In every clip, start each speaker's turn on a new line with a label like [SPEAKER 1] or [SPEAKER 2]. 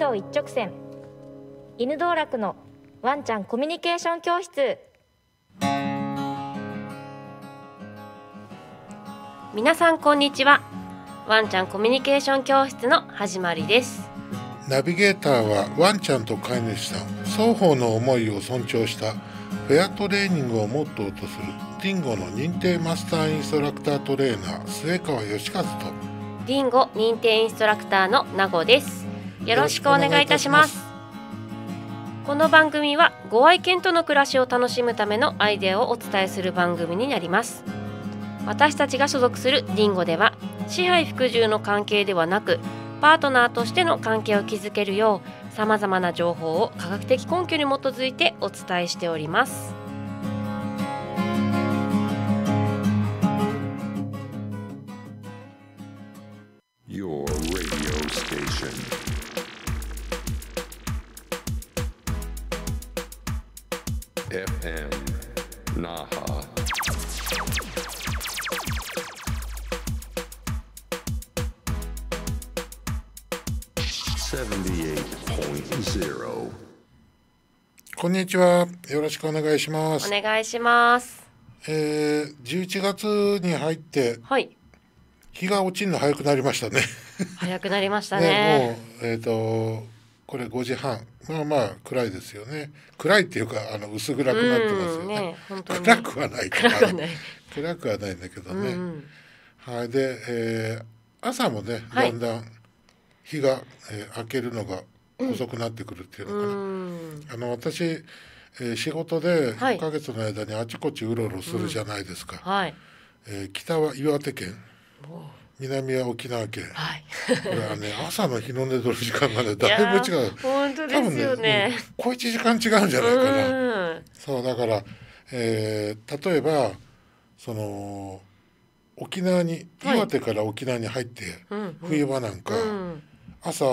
[SPEAKER 1] 道一直線犬道楽のワンちゃんコミュニケーション教室皆さんこんにちはワンちゃんコミュニケーション教室の始まりです
[SPEAKER 2] ナビゲーターはワンちゃんと飼い主さん双方の思いを尊重したフェアトレーニングをモットーとするディンゴの認定マスターインストラクタートレーナー末川義和と
[SPEAKER 1] ディンゴ認定インストラクターの名護ですよろしくお願いいたしますこの番組はご愛犬との暮らしを楽しむためのアイデアをお伝えする番組になります私たちが所属するディンゴでは支配服従の関係ではなくパートナーとしての関係を築けるよう様々な情報を科学的根拠に基づいてお伝えしております。
[SPEAKER 3] FM 那覇7 8
[SPEAKER 2] こんにちはよろしくお願いし
[SPEAKER 1] ますお願いしますえー、十一月
[SPEAKER 2] に入ってはい日が落ちるの早くなりましたね
[SPEAKER 1] 早くなりましたね
[SPEAKER 2] ねもうえっ、ー、とこれ5時半まあまあ暗いですよね暗いっていうかあの薄暗くなってますよね
[SPEAKER 3] ね、暗くはない暗くはない
[SPEAKER 2] 暗くはないんだけどね、うんうん、はいで、えー、朝もねだんだん日が、はい、えー、明けるのが遅くなってくるっていうの
[SPEAKER 3] かな、うん、
[SPEAKER 2] あの私、えー、仕事で1か月の間にあちこちうろうろするじゃないですか、はい、えー、北は岩手県南は沖縄県、はい、これはね朝の日の出とる時間がねだいぶ違う
[SPEAKER 3] 本当ですよねね、うん、
[SPEAKER 2] 小1時間違うんじゃないかな、うん、そうだから、えー、例えばその沖縄に岩手から沖縄に入って、はい、冬場なん
[SPEAKER 3] か、うん
[SPEAKER 2] 朝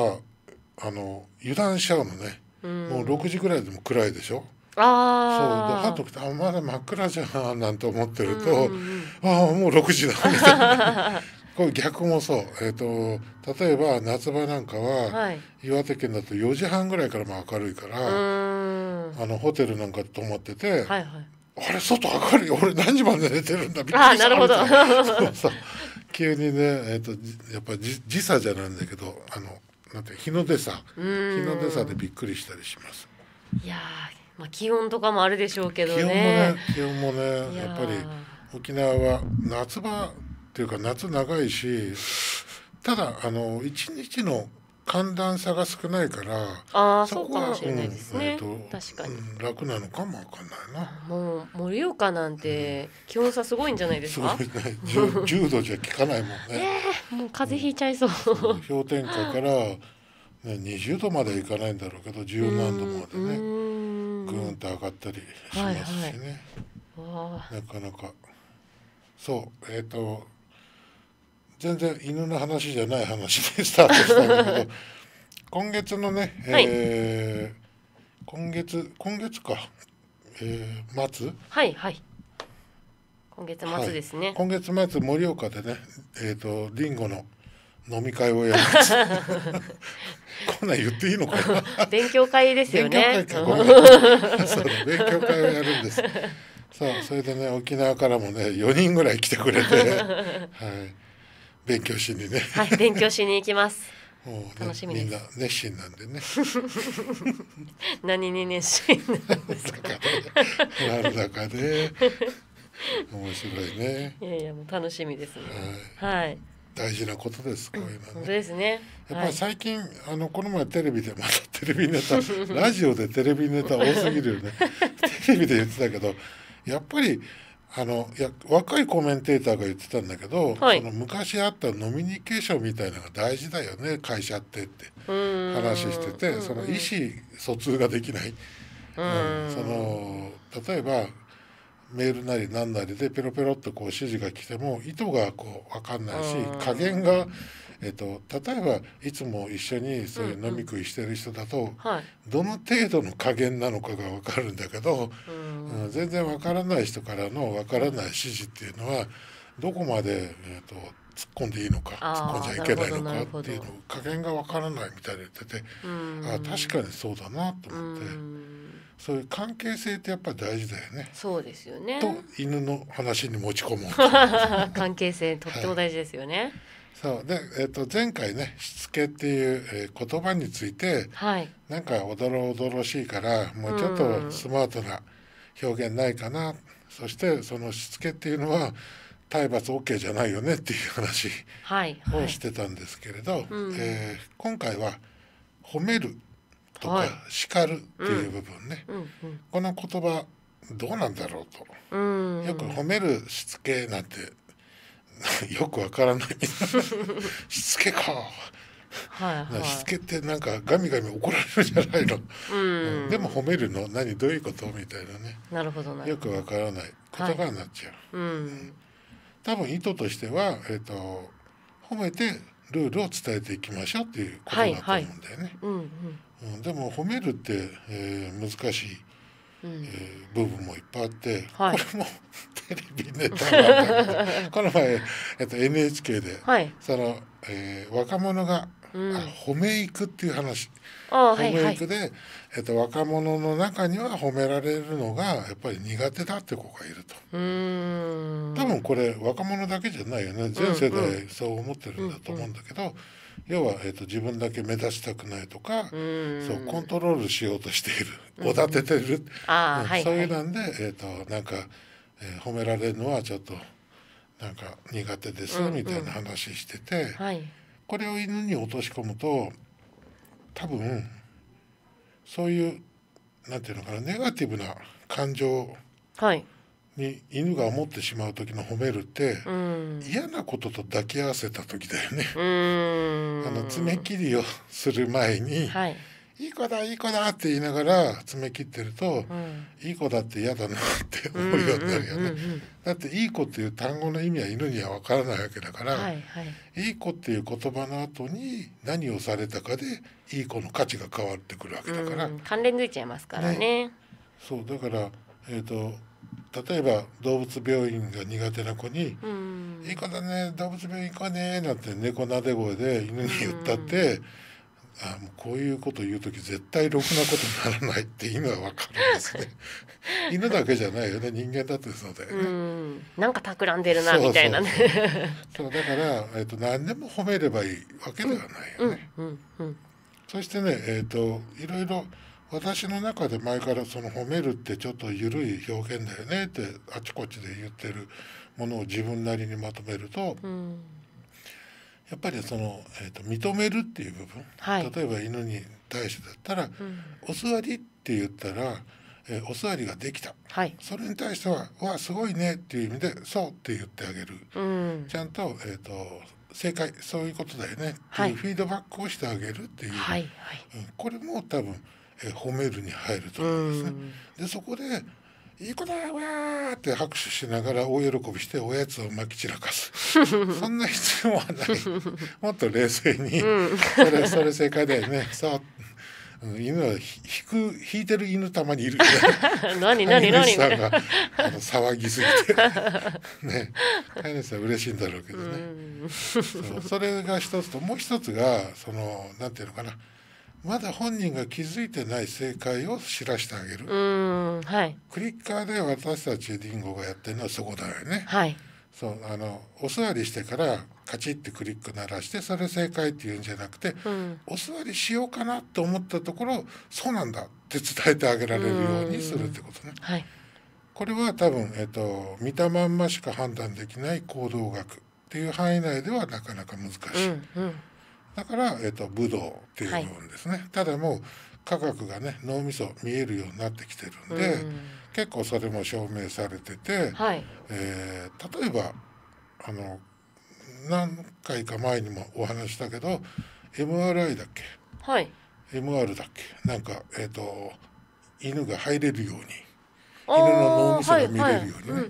[SPEAKER 2] あの油断しちゃうのね、うん、もう6時ぐらいでも暗いでしょ
[SPEAKER 3] あそ
[SPEAKER 2] うドカッと来てあまだ真っ暗じゃんなんて思ってると、うんうん、ああもう6時だみ
[SPEAKER 3] たいな
[SPEAKER 2] これ逆もそう、えーと、例えば夏場なんかは、はい、岩手県だと4時半ぐらいからまあ明るいから
[SPEAKER 3] あ
[SPEAKER 2] のホテルなんか泊まってて、はいはい、あれ外明るい俺何時まで寝てるんだみたいなあなるほどそ急にね、えーと、やっぱ時時差じゃないんだけどあのなんて日の出さ日の出さでびっくりしたりします。
[SPEAKER 1] いやまあ、気温とかもあるでしょうけどね。
[SPEAKER 2] 気温もね気温もねやっぱり沖縄は夏場っていうか夏長いしただあの一日の寒暖差が少ないからあそこはそうかもしれないですね、
[SPEAKER 1] 楽なのかもわかんないなもう盛岡なんて気温差すごいんじゃないですか、うん、す
[SPEAKER 2] ごいね 10, 10, 度じゃ効かないもんね、
[SPEAKER 1] えー、もう風邪ひいちゃいそう、氷点下から、ね、
[SPEAKER 2] 20度まではいかないんだろうけど十何度までねぐんと上がったりしますしね、はいはい、なかなかそうえっ、ー、と全然犬の話じゃない話でスタートしたんだけど 今月のね、えー、はい、今月今月か、えー、末
[SPEAKER 1] はいはい今月末ですね、はい、
[SPEAKER 2] 今月末盛岡でねえっ、ー、とリンゴの飲み会をやります こんなん言っていいのかな 勉強会ですよね勉強会そう勉強会をやるんですさあそれでね沖縄からもね4人ぐらい来てくれてはい勉強しにね。は
[SPEAKER 1] い、勉強しに行きます。ね、楽しみみんな熱心なんでね。何に熱心なんです
[SPEAKER 2] か。な んだかね。面白いね。いやいやもう
[SPEAKER 1] 楽しみですね。はい。
[SPEAKER 2] 大事なことです。こう
[SPEAKER 1] いうの、ね、本当ですね。やっぱり最近、
[SPEAKER 2] はい、あのこの前テレビでまたテレビネタラジオでテレビネタ多すぎるよね。テレビで言ってたけどやっぱり。あのいや若いコメンテーターが言ってたんだけど、はい、その昔あったノミニケーションみたいなのが大事だよね会社ってって
[SPEAKER 3] 話しててその意思
[SPEAKER 2] 疎通ができない、うん、その例えばメールなり何なりでペロペロっとこう指示が来ても意図がこう分かんないし加減が。うんえっと、例えばいつも一緒にそういう飲み食いしてる人だと、うんうんどの程度の加減なのかが分かるんだけど、うん、全然分からない人からの分からない指示っていうのはどこまで、えっと、突っ込んでいいのか突っ込んじゃいけないのかっていうの加減が分からないみたいに言ってて、あ確かにそうだなと思って。そういう関係性ってやっぱり大事だよね。
[SPEAKER 1] そうですよね。と
[SPEAKER 2] 犬の話に持ち込む。
[SPEAKER 1] 関係性とっても大事ですよね。はい
[SPEAKER 2] そうで、えー、と前回ねしつけっていう、えー、言葉について、
[SPEAKER 3] はい、
[SPEAKER 1] なんか
[SPEAKER 2] おどろおどろしいからもうちょっとスマートな表現ないかな、そしてそのしつけっていうのは体罰 OK じゃないよねっていう話をしてたんですけれど、うん、えー、今回は「褒める」とか、叱る」っていう部分ね、うんうんうん、この言葉どうなんだろうと、うん、よく「褒めるしつけ」なんてよくわからないしつけか。
[SPEAKER 3] はいはい、しつ
[SPEAKER 2] けってなんかガミガミ怒られるじゃないの、うんうん、でも褒めるの何どういうことみたいなねなるほどよくわからない言葉になっちゃう、はい、うん、多分意図としては、えーと、褒めてルールを伝えていきましょうっていうことだと思うんだ
[SPEAKER 3] よね、はいはい、うん、
[SPEAKER 2] うん、でも褒めるって、えー、難しい部分もいっぱいあって、
[SPEAKER 3] はい、これもテレビネタなんだ この
[SPEAKER 2] 前、えっと、NHK で、はい、その、えー、若者が、うん、褒めいくっていう話
[SPEAKER 3] 褒めいくで、は
[SPEAKER 2] いはい、えっと、若者の中には褒められるのがやっぱり苦手だって子がいる
[SPEAKER 3] と多分こ
[SPEAKER 2] れ若者だけじゃないよね全世代そう思ってるんだと思うんだけど。うんうん要は、えーと、自分だけ目立ちたくないとか、うん、そうコントロールしようとしている、うん、おだててる、うん、そういうなんで、えーと、なんか、えー、褒められるのはちょっとなんか苦手です、みたいな話してて、うんうんはい、これを犬に落とし込むと多分そういうなんていうのかなネガティブな感情を、はいに犬が思ってしまう時の褒めるって、う
[SPEAKER 1] ん、嫌
[SPEAKER 2] なことと抱き合わせた時だよね。
[SPEAKER 1] あの爪
[SPEAKER 2] 切りをする前に、はいいい子だいい子だって言いながら爪切ってると、うん、いい子だって嫌だなって思うようになるよね、だっていい子っていう単語の意味は犬には分からないわけだから、はいは
[SPEAKER 3] い、
[SPEAKER 2] いい子っていう言葉の後に何をされたかでいい子の価値が変わってくる
[SPEAKER 1] わけだから、うん、関連づいちゃいますからね、ね、
[SPEAKER 2] そうだからえっ、ー、と例えば動物病院が苦手な子に
[SPEAKER 1] 「うん、
[SPEAKER 2] いい子だね動物病院行こうね」なんて猫なで声で犬に言ったって、うん、あもうこういうこと言う時絶対ろくなことにならないって今は分かるんですね 犬だけじゃないよね人間だってそうだよね、う
[SPEAKER 1] ん、なんか企んでるなみたいなね
[SPEAKER 2] そうだから、えーと、何でも褒めればいいわけではないよね、そしてねえっ、ー、といろいろ私の中で前からその褒めるってちょっと緩い表現だよねってあちこちで言ってるものを自分なりにまとめると、うん、やっぱりその、えーと、認めるっていう部分、はい、例えば犬に対してだったら「うん、お座り」って言ったら「えー、お座りができた、はい、それに対しては「わすごいね」っていう意味で「そう」って言ってあげる、うん、ちゃんと,、えーと、正解そういうことだよねっていうフィードバックをしてあげるっていう、はい、これも多分えー、ホームに入ると思うんですね。でそこでいい子だわーって拍手しながら大喜びしておやつをまき散らかす そんな必要はない もっと冷静に、それそれ正解だよねさあ、犬は引く引いてる犬たまにいる
[SPEAKER 1] 何何何さんが
[SPEAKER 2] あの騒ぎすぎてね飼い主さん嬉しいんだろうけどね、うそうそれが一つともう一つがそのなんていうのかなまだ本人が気づいてない正解を知らせてあげる、
[SPEAKER 3] はい、
[SPEAKER 2] クリッカーで私たちリンゴがやってるのはそこだよね、はい、そうあのお座りしてからカチッてクリック鳴らしてそれ正解って言うんじゃなくて、うん、お座りしようかなと思ったところそうなんだって伝えてあげられるようにするってことね。はい、これは多分、えっと、見たまんましか判断できない行動学っていう範囲内ではなかなか難しい。うんうんだから、えーと、武道っていう部分ですね、はい、ただもう科学がね脳みそ見えるようになってきてるんで、うん、結構それも証明されてて、はい、えー、例えばあの何回か前にもお話したけど MRI だっけ、はい、MR だっけなんかえっ、ー、と犬が入れるように犬の脳みそが見れるようにね。はい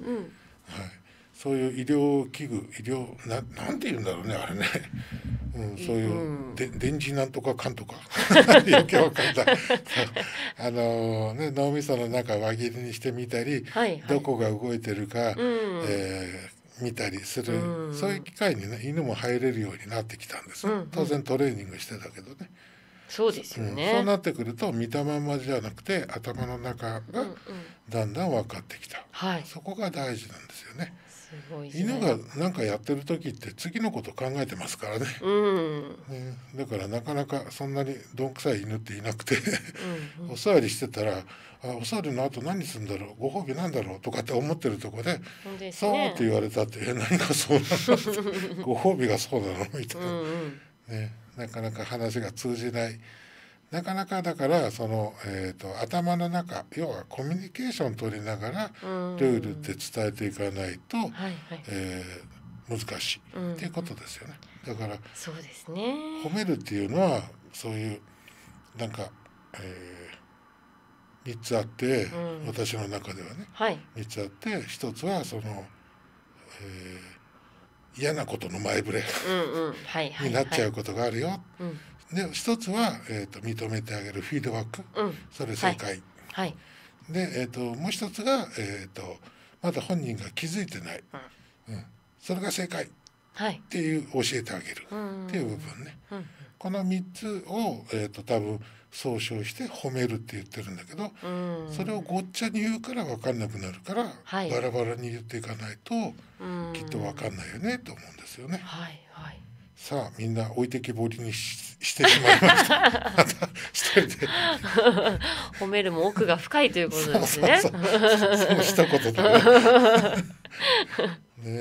[SPEAKER 2] そういう医療器具医療ななんて言うんだろうねあれね、うん、そういう、うん、で電磁なんとかかんとか余計 わかんない あのね脳みその中輪切りにしてみたり、はいはい、どこが動いてるか、うん、
[SPEAKER 3] え
[SPEAKER 2] ー、見たりする、
[SPEAKER 3] うん、そういう
[SPEAKER 2] 機会にね犬も入れるようになってきたんです、うんうん、当然トレーニングしてたけどね。
[SPEAKER 1] そうですよね、そう
[SPEAKER 2] なってくると見たままじゃなくて頭の中がだんだん分かってきた、うんうん、そこが大事なんですよね。犬が何かやってる時って次のこと考えてますからねう
[SPEAKER 3] ん、ね
[SPEAKER 2] だからなかなかそんなにどんくさい犬っていなくてうん、お座りしてたらあお座りの後何するんだろうご褒美なんだろうとかって思ってるとこで
[SPEAKER 3] 「でそう」って
[SPEAKER 2] 言われたって「え何がそうなの?」ご褒美がそうなの
[SPEAKER 3] みたいな、うんうん、
[SPEAKER 2] ね、なかなか話が通じない。なかなかだからその、えーと、頭の中要はコミュニケーション取りながらルールって伝えていかないと、はいはい、えー、難しい、っていうことですよね。だからそうですね褒めるっていうのはそういうなんか、えー、3つあって、うん、私の中ではね、はい、3つあって1つはその、えー、嫌なことの前触れ
[SPEAKER 1] になっちゃうことがあるよ。うん
[SPEAKER 2] で一つは、えーと、認めてあげるフィードバック、うん、それ正解、はい、で、えーと、もう一つが、えーと、まだ本人が気づいてない、うん、うん、それが正解、はい、っていう教えてあげる
[SPEAKER 3] っていう部分ね、うん、
[SPEAKER 2] この3つを、えー、と多分総称して褒めるって言ってるんだけ
[SPEAKER 3] ど、それを
[SPEAKER 2] ごっちゃに言うから分かんなくなるか
[SPEAKER 3] ら、はい、バラ
[SPEAKER 2] バラに言っていかないと、
[SPEAKER 3] きっと分かん
[SPEAKER 2] ないよ
[SPEAKER 1] ねと思うんですよね。
[SPEAKER 3] はいはい
[SPEAKER 2] さあみんな置いてけぼりにししてし
[SPEAKER 3] まいました
[SPEAKER 1] 褒めるも奥が深いということですねその一言で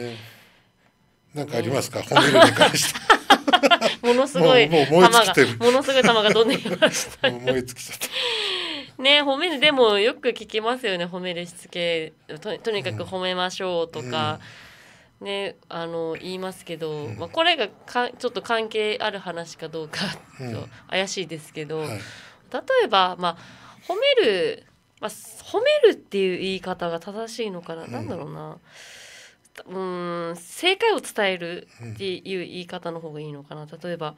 [SPEAKER 3] ねね
[SPEAKER 2] なんかありますか、う 褒めるに関し
[SPEAKER 3] てものすごい玉がものすごい
[SPEAKER 1] 玉が飛んできました 燃え尽きちゃったね褒めるでもよく聞きますよね褒めるしつけととにかく褒めましょうとか、うんうね、あの言いますけど、うん、まあ、これがかちょっと関係ある話かどうかと怪しいですけど、うんはい、例えば、まあ、褒める、まあ、褒めるっていう言い方が正しいのかな、うん、なんだろうなうん正解を伝えるっていう言い方の方がいいのかな例えば、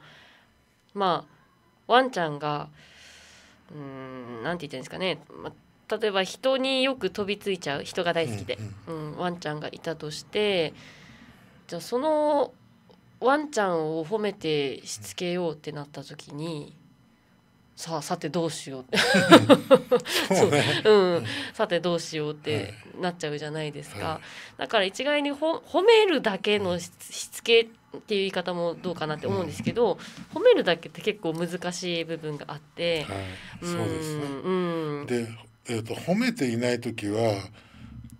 [SPEAKER 1] まあ、ワンちゃんがうんなんて言ったんですかね、ま例えば人によく飛びついちゃう人が大好きで、うん、うんうん、ワンちゃんがいたとしてじゃあそのワンちゃんを褒めてしつけようってなった時に。さあさてどうしよう そうね、うん、うん、さてどうしようってなっちゃうじゃないですか、だから一概に褒めるだけのしつけっていう言い方もどうかなって思うんですけど、うん、褒めるだけって結構難しい部分があって、はい、そうですね、う
[SPEAKER 2] ん、でえーと、褒めていない時は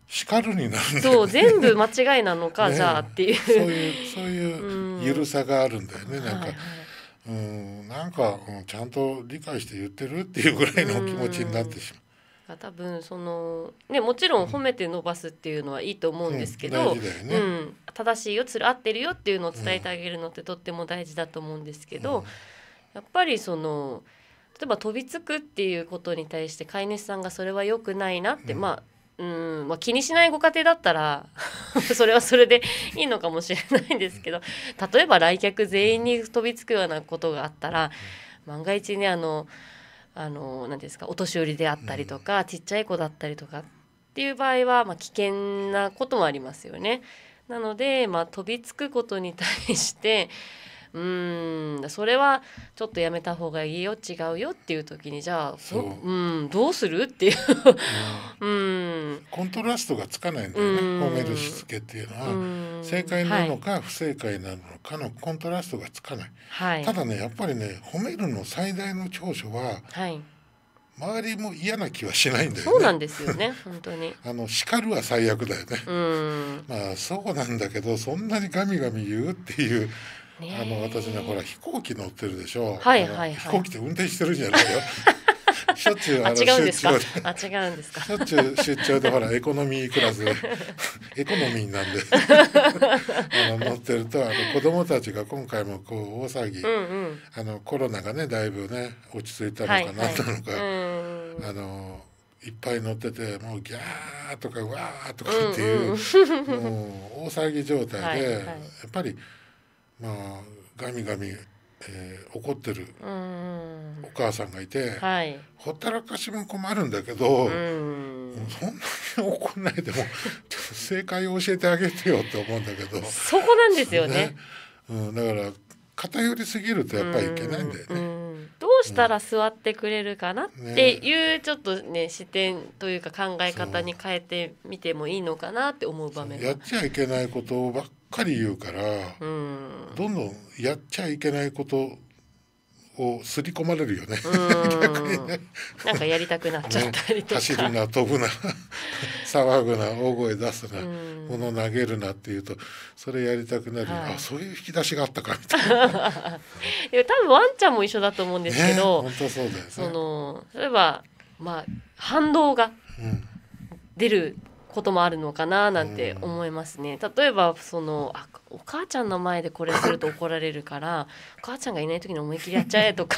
[SPEAKER 2] 叱るになる、ね、そう全部間違いなのか、じゃあっていうそう
[SPEAKER 1] いうそういうゆるさがあるんだよね、うん、なんか、はいはい、うん
[SPEAKER 2] なんか、うん、ちゃんと理解して言ってるっていうぐらいの気持ちになってしまう。う多
[SPEAKER 1] 分そのね、もちろん褒めて伸ばすっていうのはいいと思うんですけど、うん、ねうん、正しいよつる合ってるよっていうのを伝えてあげるのってとっても大事だと思うんですけど、やっぱりその例えば飛びつくっていうことに対して飼い主さんがそれは良くないなって、うん、まあうんまあ、気にしないご家庭だったら それはそれでいいのかもしれないんですけど例えば来客全員に飛びつくようなことがあったら万が一ねあの何ですかお年寄りであったりとか、ちっちゃい子だったりとかっていう場合は、まあ、危険なこともありますよね。なので、まあ、飛びつくことに対してうんそれはちょっとやめた方がいいよ違うよっていう時にじゃあそう、うん、どうするっていうう
[SPEAKER 2] ん、コントラストがつかないんだよね褒めるしつけっていうの
[SPEAKER 3] は正解なの
[SPEAKER 2] か不正解なのかのコントラストがつかない、はい、ただねやっぱりね褒めるの最大の長所は、はい周りも嫌な気はしないんだよ、ね、そうなんですよね、本当に。あの叱るは最悪だよね。まあそうなんだけど、そんなにガミガミ言うっていうあの私ねほら飛行機乗ってるでしょ、はいはい、飛行機って運転してるじゃないよ しょっちゅうあの出張ですか
[SPEAKER 1] しょっちゅう
[SPEAKER 2] 出張でほらエコノミークラスで エコノミーなんで あの乗ってるとあの子供たちが今回もこう大騒ぎ、うんうん、あのコロナがねだいぶね落ち着いたのか何なのか、はいはい、あのいっぱい乗っててもうギャーとかわー
[SPEAKER 3] とかっていううんうん、もう大騒ぎ状態で、はいはい、やっぱり。
[SPEAKER 2] まあガミガミ、えー、怒ってるお母さんがいて、はい、ほったらかしも困るんだけど、うん、そんなに怒んないでも 正解を教えてあげてよって思うんだけどそ
[SPEAKER 1] こなんですよねね、
[SPEAKER 2] うん、だから偏りすぎるとやっぱりいけないんだよね。
[SPEAKER 1] どうしたら座ってくれるかなっていうちょっとね視点というか考え方に変えてみてもいいのかなって思う場面やっ
[SPEAKER 2] ちゃいけないことばっかり言うから、うん、どんどんやっちゃいけないことを刷り込まれるよね。逆にね。
[SPEAKER 1] なんかやりたくなっちゃったりとか。ね、走るな、飛ぶな、
[SPEAKER 2] 騒ぐな、大声出すな、物投げるなっていうと、それやりたくなる。はい、あ、そういう引き出しがあったかみたいな。多
[SPEAKER 1] 分ワンちゃんも一緒だと思うんですけど。ね、本当そうだよね。その、例えば、まあ、反動が出ることもあるのかななんて思いますね。例えばそのあお母ちゃんの前でこれすると怒られるからお母ちゃんがいない時に思い切りやっちゃえとか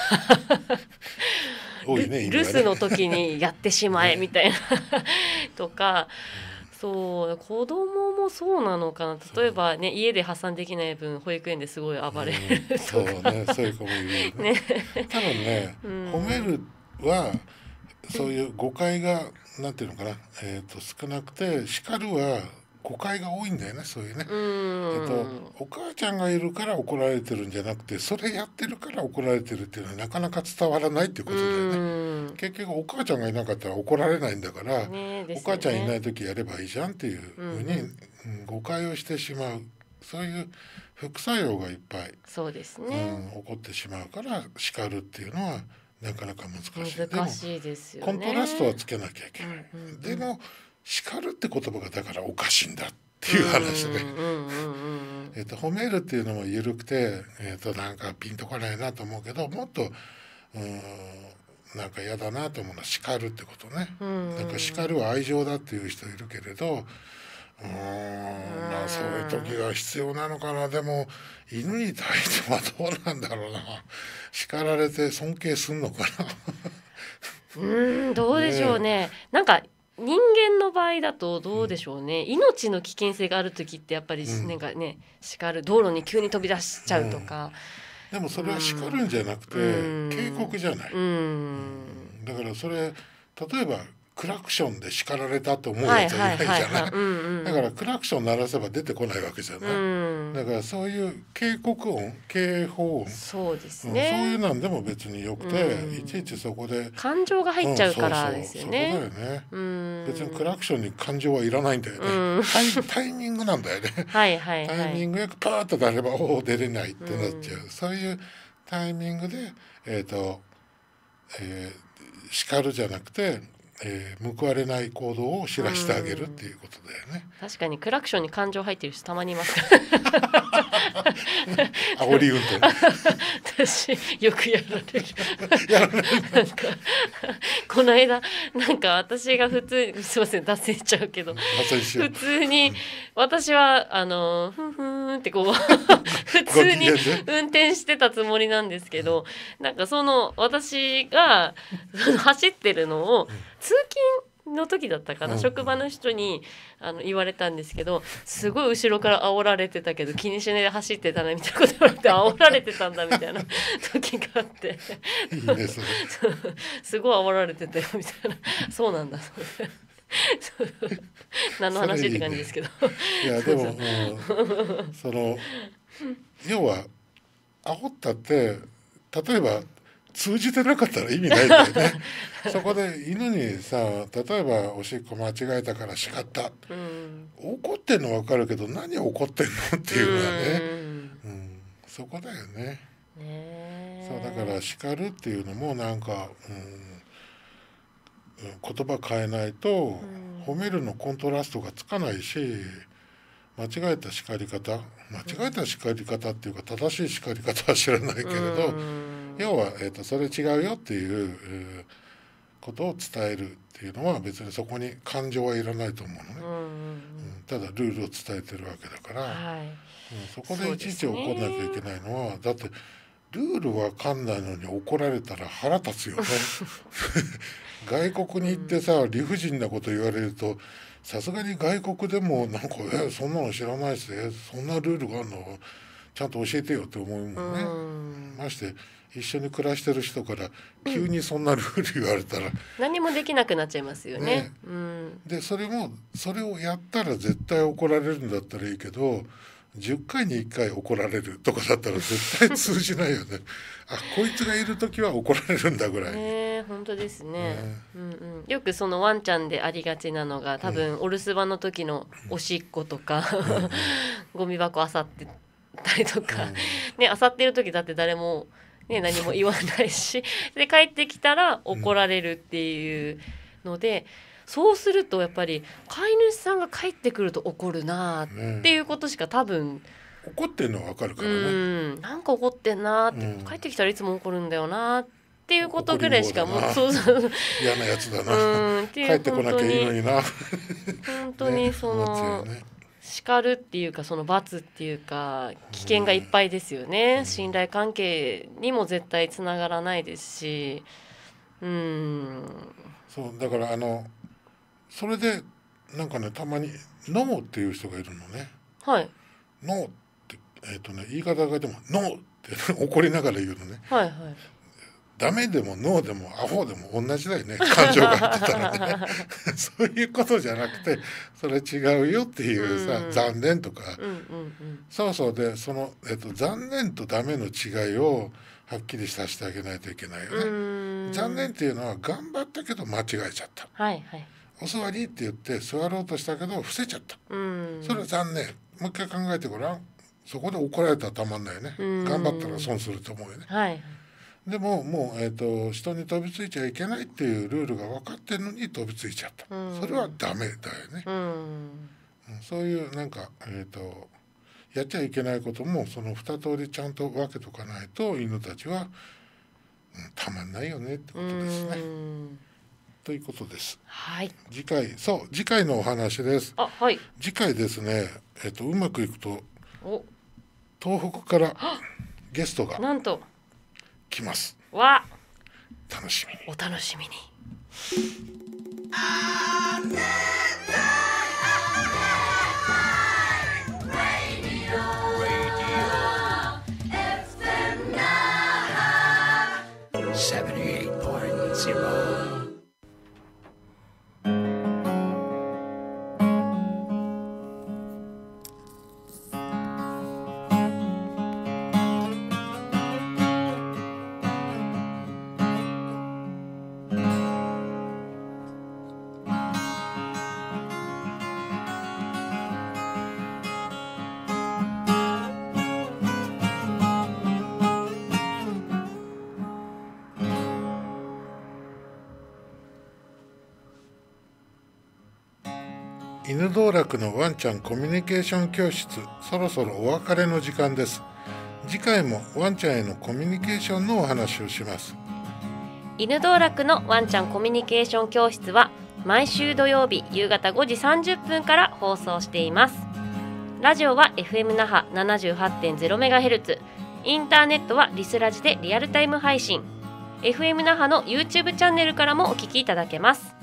[SPEAKER 1] い、ね、留守の時にやってしまえ みたいなとか。そう子供もそうなのかな例えばね家で破産できない分保育園ですごい暴れるとか、うん、
[SPEAKER 3] そうねそういう子もいるねね多分ね、うん、褒めるはそういう誤解がなんていうのかな、
[SPEAKER 2] えーと、少なくて叱るは誤解が多いんだよねそういうね。え
[SPEAKER 3] ーと、
[SPEAKER 2] お母ちゃんがいるから怒られてるんじゃなくてそれやってるから怒られてるっていうのはなかなか伝わらないっていうことだよね。結局お母ちゃんがいなかったら怒られないんだから、
[SPEAKER 3] ねね、お母ちゃんいな
[SPEAKER 2] い時やればいいじゃんっていうふうに、誤解をしてしまうそういう副作用がいっぱいそうですね、ねうん、起こってしまうから叱るっていうのは。なか
[SPEAKER 1] なか難しい難しいですよ、ね、コントラストはつけなきゃいけない、うんうんうん、
[SPEAKER 2] でも叱るって言葉がだからおかしいんだっていう話で、えっと褒めるっていうのも緩くて、えっとなんかピンとこないなと思うけどもっとうんなんか嫌だなと思うのは叱るってこと
[SPEAKER 3] ね、うんう
[SPEAKER 2] ん、なんか叱るは愛情だっていう人いるけれどうんまあそういう時が必要なのかなでも犬に対してはどうなんだろうな叱られて尊敬すんのかな
[SPEAKER 1] うんどうでしょうね、ね、なんか人間の場合だとどうでしょうね、うん、命の危険性がある時ってやっぱり、なんかね叱る道路に急に飛び出しちゃうとか、うん、でもそれは叱るんじゃなくて、警告じゃな
[SPEAKER 2] い、だからそれ例えばクラクションで叱られたと思うやつはいないじゃないだからクラクション鳴らせば出てこないわけじゃない、うん、だからそういう警告音警報音そうですね、うん、そういうなんでも別によくて、うん、いちいちそこで
[SPEAKER 1] 感情が入っちゃうからですよね、そ
[SPEAKER 2] うだよね、別にクラクションに感情はいらないんだよね、うん、タイタイミングなんだよねはいはい、はい、タイミングよくパーッと出ればおお出れないってなっちゃう、そういうタイミングでえっ、ー、とえー、叱るじゃなくてえー、報われない行動を知らせてあげるっていうこと
[SPEAKER 1] だよね。確かにクラクションに感情入ってる人たまにいます。煽 り運転。私よくやら
[SPEAKER 3] れる。なんか
[SPEAKER 1] この間なんか私が普通すみません脱線しちゃうけど、普通に私はあのふんふんってこう 普通に運転してたつもりなんですけど、なんかその私がその走ってるのを、うん通勤の時だったかな、うん、職場の人にあの言われたんですけどすごい後ろから煽られてたけど気にしないで走ってたねみたいなこと言われて 煽られてたんだみたいな 時があってね、すごい煽られてたよみたいなそうなんだそ何の話って感じですけどい、やでも
[SPEAKER 3] その
[SPEAKER 2] 要は煽ったって例えば通じてなかったら意味ないんだよね そこで犬にさ例えばおしっこ間違えたから叱った、うん、怒ってんの分かるけど何怒ってんのっていうのはね、うん、うん、そこだよね。そうだから叱るっていうのもなんか、うん、言葉変えないと、褒めるのコントラストがつかないし間違えた叱り方間違えた叱り方っていうか正しい叱り方は知らないけれど。うん要は、えーと、それ違うよっていうことを伝えるっていうのは別にそこに感情はいらないと思うのね、うんうんうん、ただルールを伝えてるわけだから、
[SPEAKER 3] はい、うん、そこでいちいち怒んなきゃい
[SPEAKER 2] けないのは、ね、だってルールわかんないのに怒られたら腹立つよね。外国に行ってさ理不尽なこと言われるとさすがに外国でもなんか「えそんなの知らないしそんなルールがあるのちゃんと教えてよ」って思うもんね。うん、まして一緒に暮らしてる人から急にそんなルール言われたら、うん、
[SPEAKER 1] 何もできなくなっちゃいますよね。ねうん、で
[SPEAKER 2] それもそれをやったら絶対怒られるんだったらいいけど10回に1回怒られるとかだったら絶対通じないよね あこいつがいる時は怒られるんだぐらい。ね
[SPEAKER 1] 本当ですね、ね、うんうん、よくそのワンちゃんでありがちなのが多分、お留守番の時のおしっことか、うん、ゴミ箱あさってたりとか、ねあさってる時だって誰も。ね、何も言わないし で帰ってきたら怒られるっていうので。そうするとやっぱり飼い主さんが帰ってくると怒るなっていうことしか多分、うん、怒ってんのはわかるからねうんなんか怒ってんなって、うん、帰ってきたらいつも怒るんだよなっていうことぐらいしかもうそうそう
[SPEAKER 2] 嫌なやつだな、うん、帰ってこなきゃいいのにな
[SPEAKER 1] 本当にその、ね、叱るっていうかその罰っていうか危険がいっぱいですよね、うん、信頼関係にも絶対つながらないですしうん
[SPEAKER 2] そうだからあのそれでなんかねたまに「ノー」っていう人がいるのね。
[SPEAKER 1] はい、ノーって、
[SPEAKER 2] えーとね、言い方がでも「ノー」って怒りながら言うのね。はいはいダメでもノーでもアホでも同じだよね 感情が入ってたらね そういうことじゃなくてそれ違うよっていうさ、うん、残念とか、
[SPEAKER 3] うんうんうん、
[SPEAKER 2] そうそうでその、えっと、残念とダメの違いをはっきりさせてあげないといけないよね。残念っていうのは頑張ったけど間違えちゃった。はいはい、お座りって言って座ろうとしたけど伏せちゃった。
[SPEAKER 3] それは残
[SPEAKER 2] 念。もう一回考えてごらん。そこで怒られたらたまんないよね。頑張ったら損すると思うよね。はいでももう、えーと、人に飛びついちゃいけないっていうルールが分かってるのに飛びついちゃった、うん、それはダメだよね、うん、そういうなんか、えーと、やっちゃいけないこともその二通りちゃんと分けとかないと犬たちは、うん、たまんないよねってことですね。ということです。はい。次回、そう次回のお話です。あ、はい。次回ですね、えっ、とうまくいくと、お、東北からゲストがなんと来ます
[SPEAKER 3] 楽
[SPEAKER 1] しみにお楽しみに
[SPEAKER 2] 犬道楽のワンちゃんコミュニケーション教室そろそろお別れの時間です次回もワンちゃんへのコミュニケーションのお話をします
[SPEAKER 1] 犬道楽のワンちゃんコミュニケーション教室は毎週土曜日夕方5時30分から放送していますラジオは FM 那覇 78.0MHz インターネットはリスラジでリアルタイム配信 FM 那覇の YouTube チャンネルからもお聞きいただけます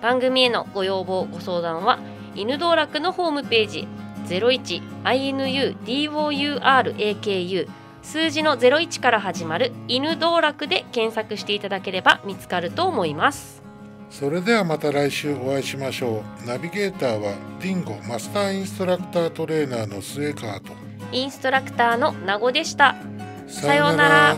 [SPEAKER 1] 番組へのご要望ご相談は「犬道楽のホームページ 01inudouraku 数字の01から始まる犬道楽で検索していただければ見つかると思います
[SPEAKER 2] それではまた来週お会いしましょうナビゲーターはディンゴマスターインストラクタートレーナーの末川と
[SPEAKER 1] インストラクターの名護でした
[SPEAKER 2] さようなら